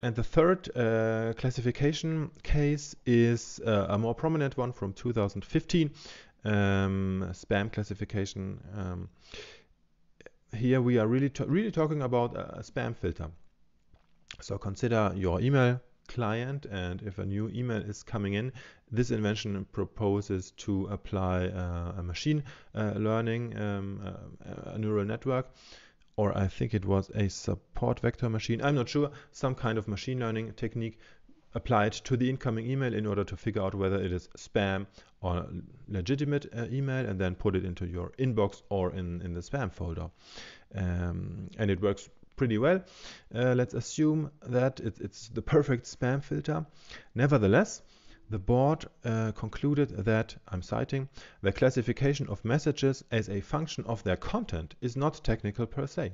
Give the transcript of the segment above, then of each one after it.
And the third uh, classification case is uh, a more prominent one from 2015, um, spam classification. Um, here we are really, really talking about a, spam filter. So consider your email client and if a new email is coming in, this invention proposes to apply uh, a machine uh, learning, um, uh, a neural network or I think it was a support vector machine, I'm not sure, some kind of machine learning technique applied to the incoming email in order to figure out whether it is spam or legitimate uh, email and then put it into your inbox or in, in the spam folder. Um, and it works pretty well. Uh, let's assume that it, it's the perfect spam filter. Nevertheless, the board uh, concluded that, I'm citing, the classification of messages as a function of their content is not technical per se.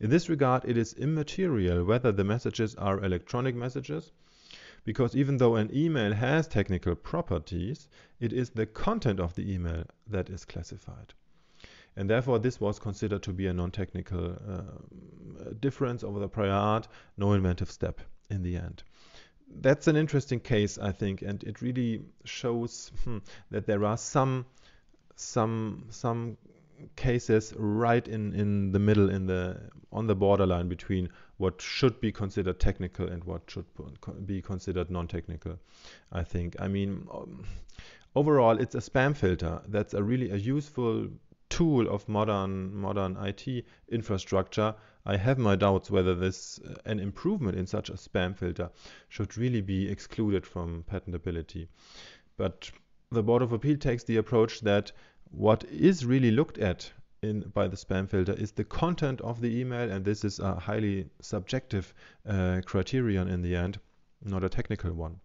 In this regard, it is immaterial whether the messages are electronic messages, because even though an email has technical properties, it is the content of the email that is classified. And therefore, this was considered to be a non technical uh, difference over the prior art, no inventive step in the end that's an interesting case, I think, and it really shows hmm, that there are some some some cases right in in the middle in the on the borderline between what should be considered technical and what should be considered non-technical i think i mean um, overall it's a spam filter that's a really a useful tool of modern modern IT infrastructure, I have my doubts whether this uh, an improvement in such a spam filter should really be excluded from patentability. But the Board of Appeal takes the approach that what is really looked at in by the spam filter is the content of the email, and this is a highly subjective uh, criterion in the end, not a technical one.